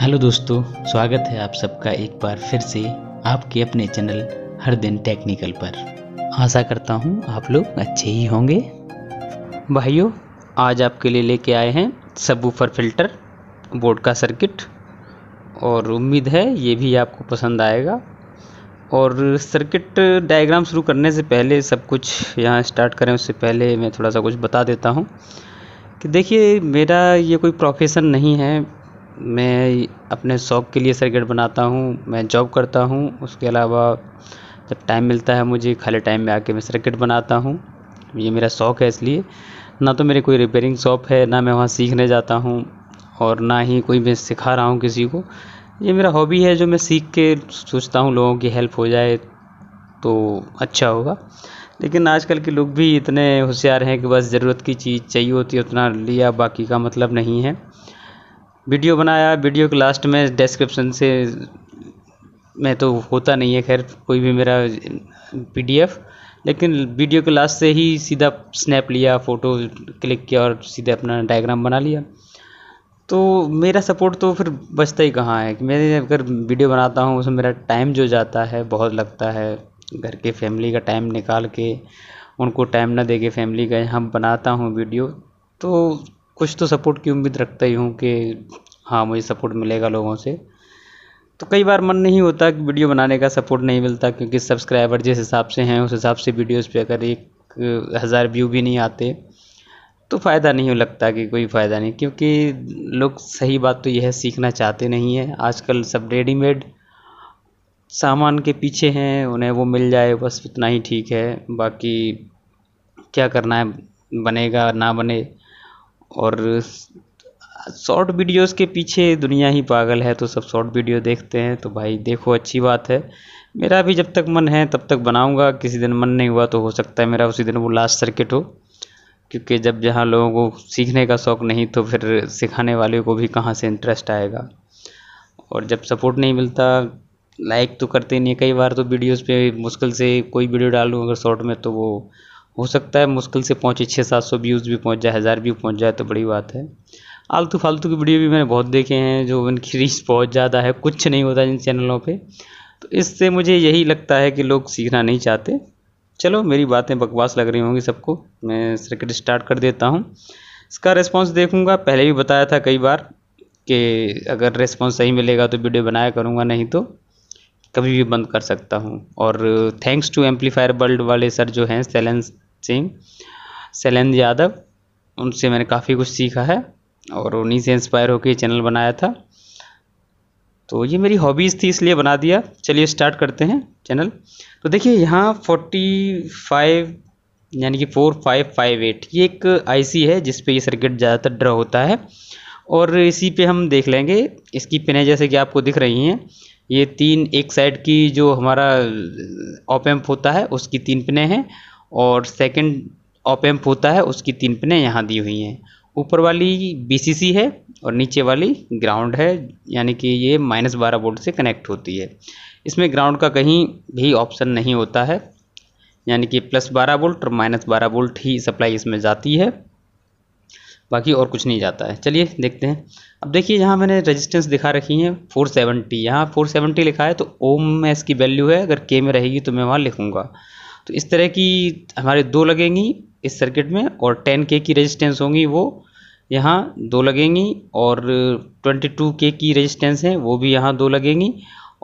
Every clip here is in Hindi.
हेलो दोस्तों स्वागत है आप सबका एक बार फिर से आपके अपने चैनल हर दिन टेक्निकल पर आशा करता हूँ आप लोग अच्छे ही होंगे भाइयों आज आपके लिए लेके आए हैं सबवूफर फिल्टर बोर्ड का सर्किट और उम्मीद है ये भी आपको पसंद आएगा और सर्किट डायग्राम शुरू करने से पहले सब कुछ यहाँ स्टार्ट करें उससे पहले मैं थोड़ा सा कुछ बता देता हूँ कि देखिए मेरा ये कोई प्रोफेशन नहीं है मैं अपने शौक़ के लिए सर्किट बनाता हूँ मैं जॉब करता हूँ उसके अलावा जब टाइम मिलता है मुझे खाली टाइम में आके मैं सर्किट बनाता हूँ ये मेरा शौक़ है इसलिए ना तो मेरी कोई रिपेयरिंग शॉप है ना मैं वहाँ सीखने जाता हूँ और ना ही कोई मैं सिखा रहा हूँ किसी को ये मेरा हॉबी है जो मैं सीख के सोचता हूँ लोगों की हेल्प हो जाए तो अच्छा होगा लेकिन आजकल के लोग भी इतने होशियार हैं कि बस ज़रूरत की चीज़ चाहिए होती है उतना लिया बाकी का मतलब नहीं है वीडियो बनाया वीडियो के लास्ट में डिस्क्रिप्शन से मैं तो होता नहीं है खैर कोई भी मेरा पीडीएफ लेकिन वीडियो के लास्ट से ही सीधा स्नैप लिया फ़ोटो क्लिक किया और सीधे अपना डायग्राम बना लिया तो मेरा सपोर्ट तो फिर बचता ही कहाँ है कि मैं अगर वीडियो बनाता हूँ उसमें मेरा टाइम जो जाता है बहुत लगता है घर के फैमिली का टाइम निकाल के उनको टाइम ना दे के फैमिली का यहाँ बनाता हूँ वीडियो तो कुछ तो सपोर्ट की उम्मीद रखता ही हूँ कि हाँ मुझे सपोर्ट मिलेगा लोगों से तो कई बार मन नहीं होता कि वीडियो बनाने का सपोर्ट नहीं मिलता क्योंकि सब्सक्राइबर जिस हिसाब से हैं उस हिसाब से वीडियोस पे अगर एक हज़ार व्यू भी नहीं आते तो फ़ायदा नहीं लगता कि कोई फ़ायदा नहीं क्योंकि लोग सही बात तो यह सीखना चाहते नहीं है आजकल सब रेडीमेड सामान के पीछे हैं उन्हें वो मिल जाए बस इतना ही ठीक है बाकी क्या करना है बनेगा ना बने और शॉर्ट वीडियोस के पीछे दुनिया ही पागल है तो सब शॉर्ट वीडियो देखते हैं तो भाई देखो अच्छी बात है मेरा भी जब तक मन है तब तक बनाऊंगा किसी दिन मन नहीं हुआ तो हो सकता है मेरा उसी दिन वो लास्ट सर्किट हो क्योंकि जब जहाँ लोगों को सीखने का शौक़ नहीं तो फिर सिखाने वाले को भी कहाँ से इंटरेस्ट आएगा और जब सपोर्ट नहीं मिलता लाइक तो करते नहीं है कई बार तो वीडियोस पे मुश्किल से कोई वीडियो डालूँ अगर शॉर्ट में तो वो हो सकता है मुश्किल से पहुँचे छः सात सौ व्यूज़ भी पहुँच जाए हज़ार व्यू पहुँच जाए तो बड़ी बात है आलतू फालतू की वीडियो भी मैंने बहुत देखे हैं जो उनकी रीच बहुत ज़्यादा है कुछ नहीं होता इन चैनलों पर तो इससे मुझे यही लगता है कि लोग सीखना नहीं चाहते चलो मेरी बातें बकवास लग रही होंगी सबको मैं सर्किट स्टार्ट कर देता हूँ इसका रिस्पॉन्स देखूँगा पहले भी बताया था कई बार कि अगर रिस्पॉन्स सही मिलेगा तो वीडियो बनाया करूँगा नहीं तो कभी भी बंद कर सकता हूँ और थैंक्स टू एम्पलीफायर वर्ल्ड वाले सर जो हैं सैलन सिंह सैलन यादव उनसे मैंने काफ़ी कुछ सीखा है और उन्हीं से इंस्पायर होकर ये चैनल बनाया था तो ये मेरी हॉबीज़ थी इसलिए बना दिया चलिए स्टार्ट करते हैं चैनल तो देखिए यहाँ फोर्टी फाइव यानी कि फोर फाइव फाइव एट ये एक आईसी है जिस पे ये सर्किट ज़्यादातर ड्रा होता है और इसी पे हम देख लेंगे इसकी पिनें जैसे कि आपको दिख रही हैं ये तीन एक साइड की जो हमारा ऑप एम्प होता है उसकी तीन पने हैं और सेकंड ऑप एम्प होता है उसकी तीन पिने यहाँ दी हुई हैं ऊपर वाली बीसीसी है और नीचे वाली ग्राउंड है यानी कि ये माइनस बारह वोल्ट से कनेक्ट होती है इसमें ग्राउंड का कहीं भी ऑप्शन नहीं होता है यानी कि प्लस बारह वोल्ट और माइनस बारह वोल्ट ही सप्लाई इसमें जाती है बाकी और कुछ नहीं जाता है चलिए देखते हैं अब देखिए यहाँ मैंने रेजिस्टेंस दिखा रखी है 470 सेवेंटी यहाँ फोर लिखा है तो ओम में इसकी वैल्यू है अगर के में रहेगी तो मैं वहाँ लिखूँगा तो इस तरह की हमारे दो लगेंगी इस सर्किट में और टेन के की रजिस्टेंस होंगी वो यहाँ दो लगेंगी और ट्वेंटी टू के की रजिस्टेंस हैं वो भी यहाँ दो लगेंगी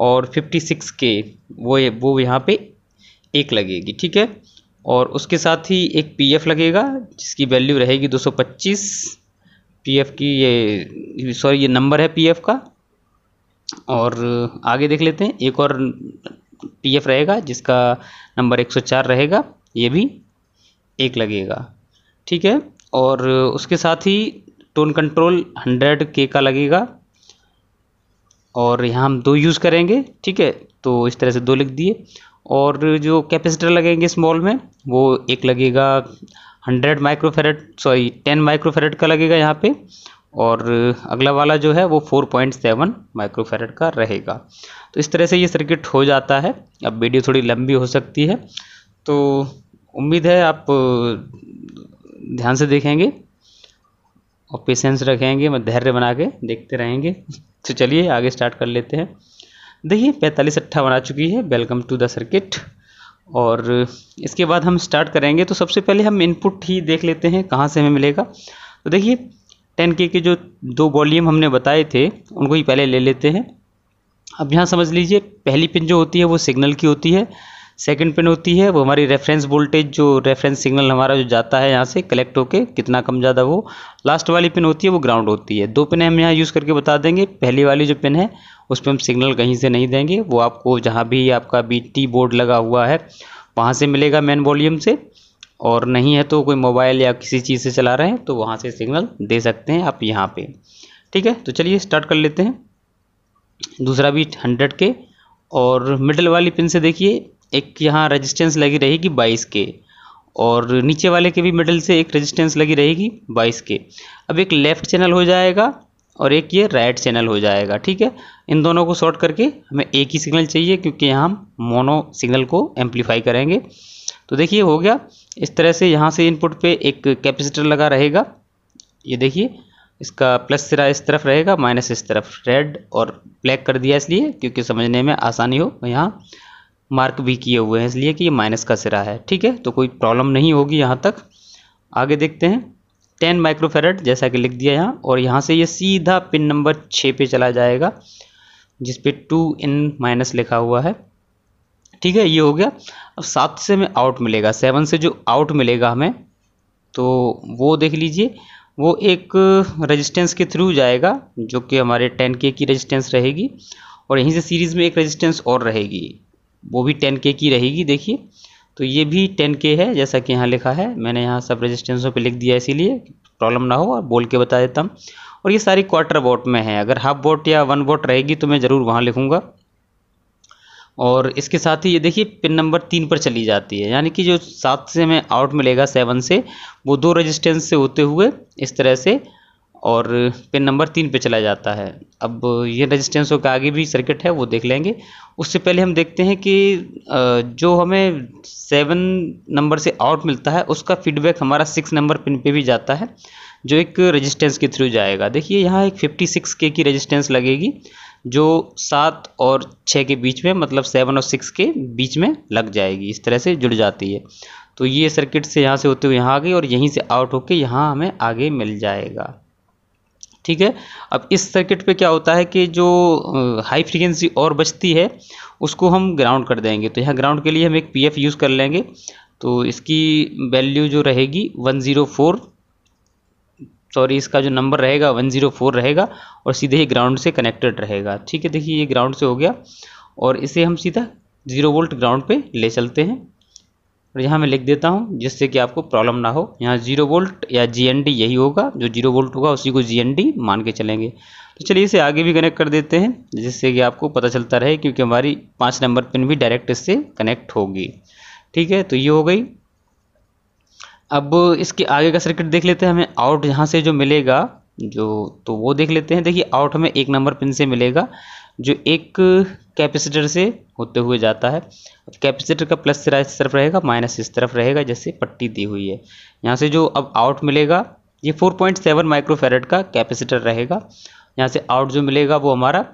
और फिफ्टी सिक्स के वो वो यहाँ पे एक लगेगी ठीक है और उसके साथ ही एक पीएफ लगेगा जिसकी वैल्यू रहेगी 225 पीएफ की ये सॉरी ये नंबर है पीएफ का और आगे देख लेते हैं एक और पीएफ रहेगा जिसका नंबर 104 रहेगा ये भी एक लगेगा ठीक है और उसके साथ ही टोन कंट्रोल 100 के का लगेगा और यहाँ हम दो यूज़ करेंगे ठीक है तो इस तरह से दो लिख दिए और जो कैपेसिटर लगेंगे इस मॉल में वो एक लगेगा hundred microfarad sorry ten microfarad का लगेगा यहाँ पे और अगला वाला जो है वो फोर पॉइंट सेवन माइक्रोफेरेट का रहेगा तो इस तरह से ये सर्किट हो जाता है अब वीडियो थोड़ी लंबी हो सकती है तो उम्मीद है आप ध्यान से देखेंगे और पेशेंस रखेंगे धैर्य बना के देखते रहेंगे तो चलिए आगे स्टार्ट कर लेते हैं देखिए पैंतालीस अट्ठावन आ चुकी है वेलकम टू द सर्किट और इसके बाद हम स्टार्ट करेंगे तो सबसे पहले हम इनपुट ही देख लेते हैं कहाँ से हमें मिलेगा तो देखिए टेन के के जो दो वॉल्यूम हमने बताए थे उनको ही पहले ले लेते हैं अब यहाँ समझ लीजिए पहली पिन जो होती है वो सिग्नल की होती है सेकंड पिन होती है वो हमारी रेफरेंस वोल्टेज जो रेफरेंस सिग्नल हमारा जो जाता है यहाँ से कलेक्ट होके कितना कम ज़्यादा वो लास्ट वाली पिन होती है वो ग्राउंड होती है दो पिन हम यहाँ यूज़ करके बता देंगे पहली वाली जो पिन है उस पर हम सिग्नल कहीं से नहीं देंगे वो आपको जहाँ भी आपका बी बोर्ड लगा हुआ है वहाँ से मिलेगा मेन वॉल्यूम से और नहीं है तो कोई मोबाइल या किसी चीज़ से चला रहे हैं तो वहाँ से सिग्नल दे सकते हैं आप यहाँ पर ठीक है तो चलिए स्टार्ट कर लेते हैं दूसरा बीट हंड्रेड के और मिडल वाली पिन से देखिए एक यहाँ रेजिस्टेंस लगी रहेगी बाईस के और नीचे वाले के भी मिडल से एक रेजिस्टेंस लगी रहेगी बाईस के अब एक लेफ़्ट चैनल हो जाएगा और एक ये राइट चैनल हो जाएगा ठीक है इन दोनों को शॉर्ट करके हमें एक ही सिग्नल चाहिए क्योंकि यहाँ हम मोनो सिग्नल को एम्पलीफाई करेंगे तो देखिए हो गया इस तरह से यहाँ से इनपुट पे एक कैपेसिटर लगा रहेगा ये देखिए इसका प्लस सिरा इस तरफ रहेगा माइनस इस तरफ रेड और ब्लैक कर दिया इसलिए क्योंकि समझने में आसानी हो यहाँ मार्क भी किए हुए हैं इसलिए कि ये माइनस का सिरा है ठीक है तो कोई प्रॉब्लम नहीं होगी यहाँ तक आगे देखते हैं टेन माइक्रोफेरेट जैसा कि लिख दिया यहाँ और यहाँ से ये सीधा पिन नंबर छः पे चला जाएगा जिस पे टू इन माइनस लिखा हुआ है ठीक है ये हो गया अब सात से हमें आउट मिलेगा सेवन से जो आउट मिलेगा हमें तो वो देख लीजिए वो एक रेजिस्टेंस के थ्रू जाएगा जो कि हमारे टेन के की रेजिस्टेंस रहेगी और यहीं से सीरीज़ में एक रेजिस्टेंस और रहेगी वो भी टेन के की रहेगी देखिए तो ये भी टेन के है जैसा कि यहाँ लिखा है मैंने यहाँ सब रजिस्टेंसों पे लिख दिया इसीलिए प्रॉब्लम ना हो और बोल के बता देता हूँ और ये सारी क्वार्टर वोट में है अगर हाफ वोट या वन वोट रहेगी तो मैं ज़रूर वहाँ लिखूँगा और इसके साथ ही ये देखिए पिन नंबर तीन पर चली जाती है यानी कि जो सात से हमें आउट मिलेगा सेवन से वो दो रजिस्टेंस से होते हुए इस तरह से और पिन नंबर तीन पे चला जाता है अब ये रजिस्टेंसों के आगे भी सर्किट है वो देख लेंगे उससे पहले हम देखते हैं कि जो हमें सेवन नंबर से आउट मिलता है उसका फीडबैक हमारा सिक्स नंबर पिन पे भी जाता है जो एक रजिस्टेंस के थ्रू जाएगा देखिए यहाँ एक फिफ्टी सिक्स के की रजिस्टेंस लगेगी जो सात और छः के बीच में मतलब सेवन और सिक्स के बीच में लग जाएगी इस तरह से जुड़ जाती है तो ये सर्किट से यहाँ से होते हुए यहाँ आ गई और यहीं से आउट होके यहाँ हमें आगे मिल जाएगा ठीक है अब इस सर्किट पे क्या होता है कि जो हाई फ्रीक्वेंसी और बचती है उसको हम ग्राउंड कर देंगे तो यहाँ ग्राउंड के लिए हम एक पीएफ यूज़ कर लेंगे तो इसकी वैल्यू जो रहेगी वन ज़ीरो फोर सॉरी इसका जो नंबर रहेगा वन ज़ीरो फोर रहेगा और सीधे ही ग्राउंड से कनेक्टेड रहेगा ठीक है देखिए ये ग्राउंड से हो गया और इसे हम सीधा ज़ीरो वोल्ट ग्राउंड पे ले चलते हैं और यहाँ मैं लिख देता हूँ जिससे कि आपको प्रॉब्लम ना हो यहाँ जीरो वोल्ट या जी यही होगा जो जीरो वोल्ट होगा उसी को जी मान के चलेंगे तो चलिए इसे आगे भी कनेक्ट कर देते हैं जिससे कि आपको पता चलता रहे क्योंकि हमारी पाँच नंबर पिन भी डायरेक्ट इससे कनेक्ट होगी ठीक है तो ये हो गई अब इसके आगे का सर्किट देख लेते हैं हमें आउट यहाँ से जो मिलेगा जो तो वो देख लेते हैं देखिए आउट हमें एक नंबर पिन से मिलेगा जो एक कैपेसिटर से होते हुए जाता है कैपेसिटर का प्लस सिरा इस तरफ रहेगा माइनस इस तरफ रहेगा जैसे पट्टी दी हुई है यहाँ से जो अब आउट मिलेगा ये 4.7 माइक्रोफेरेट का कैपेसिटर रहेगा यहाँ से आउट जो मिलेगा वो हमारा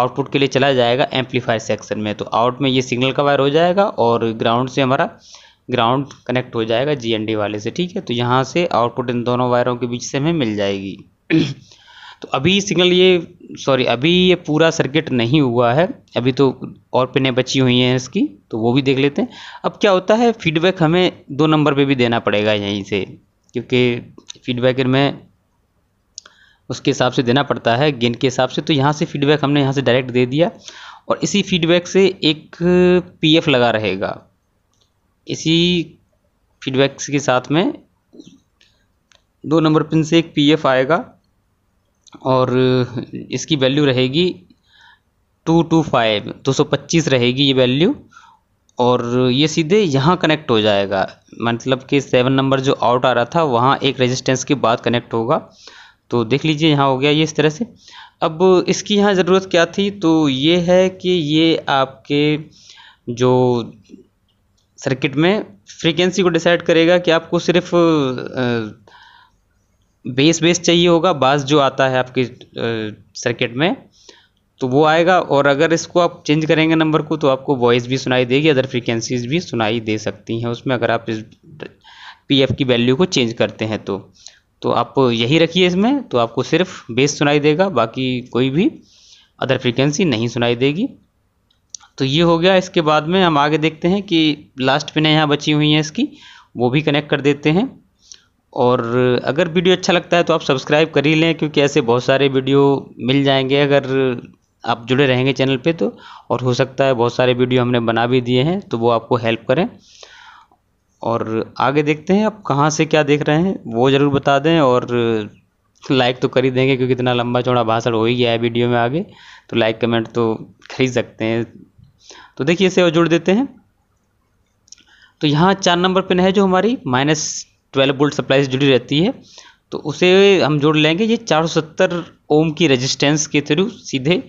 आउटपुट के लिए चला जाएगा एम्पलीफायर सेक्शन में तो आउट में ये सिग्नल का वायर हो जाएगा और ग्राउंड से हमारा ग्राउंड कनेक्ट हो जाएगा जी वाले से ठीक है तो यहाँ से आउटपुट इन दोनों वायरों के बीच से हमें मिल जाएगी तो अभी सिग्नल ये सॉरी अभी ये पूरा सर्किट नहीं हुआ है अभी तो और पिनें बची हुई हैं इसकी तो वो भी देख लेते हैं अब क्या होता है फीडबैक हमें दो नंबर पे भी देना पड़ेगा यहीं से क्योंकि फीडबैक में उसके हिसाब से देना पड़ता है गेंद के हिसाब से तो यहाँ से फीडबैक हमने यहाँ से डायरेक्ट दे दिया और इसी फीडबैक से एक पी लगा रहेगा इसी फीडबैक्स के साथ में दो नंबर पिन से एक पीएफ आएगा और इसकी वैल्यू रहेगी टू टू फाइव दो सौ पच्चीस रहेगी ये वैल्यू और ये सीधे यहाँ कनेक्ट हो जाएगा मतलब कि सेवन नंबर जो आउट आ रहा था वहाँ एक रेजिस्टेंस के बाद कनेक्ट होगा तो देख लीजिए यहाँ हो गया ये इस तरह से अब इसकी यहाँ ज़रूरत क्या थी तो ये है कि ये आपके जो सर्किट में फ्रीक्वेंसी को डिसाइड करेगा कि आपको सिर्फ बेस बेस चाहिए होगा बास जो आता है आपके सर्किट में तो वो आएगा और अगर इसको आप चेंज करेंगे नंबर को तो आपको वॉइस भी सुनाई देगी अदर फ्रीक्वेंसीज भी सुनाई दे सकती हैं उसमें अगर आप इस पी एफ की वैल्यू को चेंज करते हैं तो तो आप यही रखिए इसमें तो आपको सिर्फ बेस सुनाई देगा बाकी कोई भी अदर फ्रीक्वेंसी नहीं सुनाई देगी तो ये हो गया इसके बाद में हम आगे देखते हैं कि लास्ट पिनें यहाँ बची हुई हैं इसकी वो भी कनेक्ट कर देते हैं और अगर वीडियो अच्छा लगता है तो आप सब्सक्राइब कर ही लें क्योंकि ऐसे बहुत सारे वीडियो मिल जाएंगे अगर आप जुड़े रहेंगे चैनल पे तो और हो सकता है बहुत सारे वीडियो हमने बना भी दिए हैं तो वो आपको हेल्प करें और आगे देखते हैं आप कहाँ से क्या देख रहे हैं वो ज़रूर बता दें और लाइक तो कर ही देंगे क्योंकि इतना लंबा चौड़ा भाषण हो ही गया है वीडियो में आगे तो लाइक कमेंट तो कर ही सकते हैं तो देखिए इसे और जुड़ देते हैं तो यहाँ चार नंबर पिन है जो हमारी माइनस ट्वेल्व वोल्ट सप्लाई से जुड़ी रहती है तो उसे हम जोड़ लेंगे ये 470 ओम की रेजिस्टेंस के थ्रू सीधे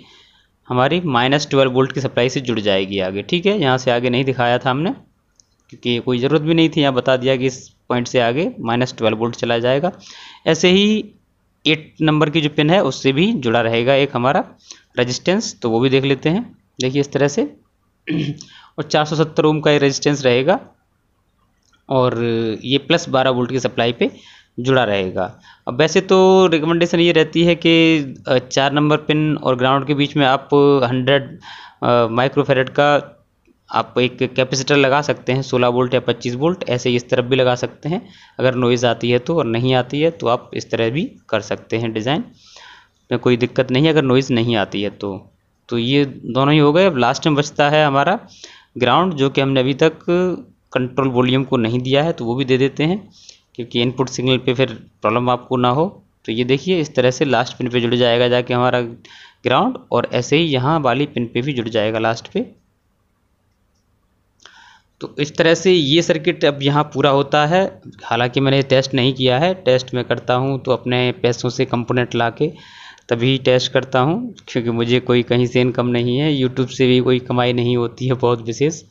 हमारी माइनस ट्वेल्व वोल्ट की सप्लाई से जुड़ जाएगी आगे ठीक है यहाँ से आगे नहीं दिखाया था हमने क्योंकि कोई ज़रूरत भी नहीं थी यहाँ बता दिया कि इस पॉइंट से आगे माइनस ट्वेल्व वोल्ट चला जाएगा ऐसे ही एट नंबर की जो पिन है उससे भी जुड़ा रहेगा एक हमारा रजिस्टेंस तो वो भी देख लेते हैं देखिए इस तरह से और चार ओम का ये रजिस्टेंस रहेगा और ये प्लस बारह वोल्ट की सप्लाई पे जुड़ा रहेगा अब वैसे तो रिकमेंडेशन ये रहती है कि चार नंबर पिन और ग्राउंड के बीच में आप हंड्रेड माइक्रोफेरेट का आप एक कैपेसिटर लगा सकते हैं 16 वोल्ट या 25 वोल्ट ऐसे इस तरफ भी लगा सकते हैं अगर नॉइज़ आती है तो और नहीं आती है तो आप इस तरह भी कर सकते हैं डिज़ाइन में कोई दिक्कत नहीं है अगर नॉइज़ नहीं आती है तो तो ये दोनों ही हो गए अब लास्ट में बचता है हमारा ग्राउंड जो कि हमने अभी तक कंट्रोल वॉल्यूम को नहीं दिया है तो वो भी दे देते हैं क्योंकि इनपुट सिग्नल पे फिर प्रॉब्लम आपको ना हो तो ये देखिए इस तरह से लास्ट पिन पे जुड़ जाएगा जाके हमारा ग्राउंड और ऐसे ही यहाँ वाली पिन पे भी जुड़ जाएगा लास्ट पे तो इस तरह से ये सर्किट अब यहाँ पूरा होता है हालांकि मैंने टेस्ट नहीं किया है टेस्ट मैं करता हूँ तो अपने पैसों से कंपोनेंट ला के तभी टेस्ट करता हूँ क्योंकि मुझे कोई कहीं से इनकम नहीं है यूट्यूब से भी कोई कमाई नहीं होती है बहुत विशेष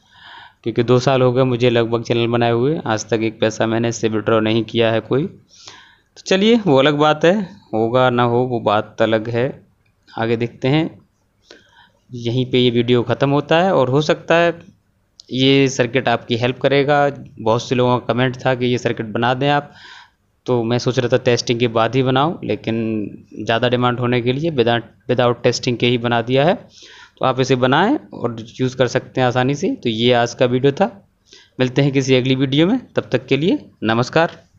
क्योंकि दो साल हो गए मुझे लगभग चैनल बनाए हुए आज तक एक पैसा मैंने इससे विड्रॉ नहीं किया है कोई तो चलिए वो अलग बात है होगा ना हो वो बात अलग है आगे देखते हैं यहीं पे ये वीडियो ख़त्म होता है और हो सकता है ये सर्किट आपकी हेल्प करेगा बहुत से लोगों का कमेंट था कि ये सर्किट बना दें आप तो मैं सोच रहा था टेस्टिंग के बाद ही बनाऊं लेकिन ज़्यादा डिमांड होने के लिए विदाउट विदाउट टेस्टिंग के ही बना दिया है तो आप इसे बनाएं और यूज़ कर सकते हैं आसानी से तो ये आज का वीडियो था मिलते हैं किसी अगली वीडियो में तब तक के लिए नमस्कार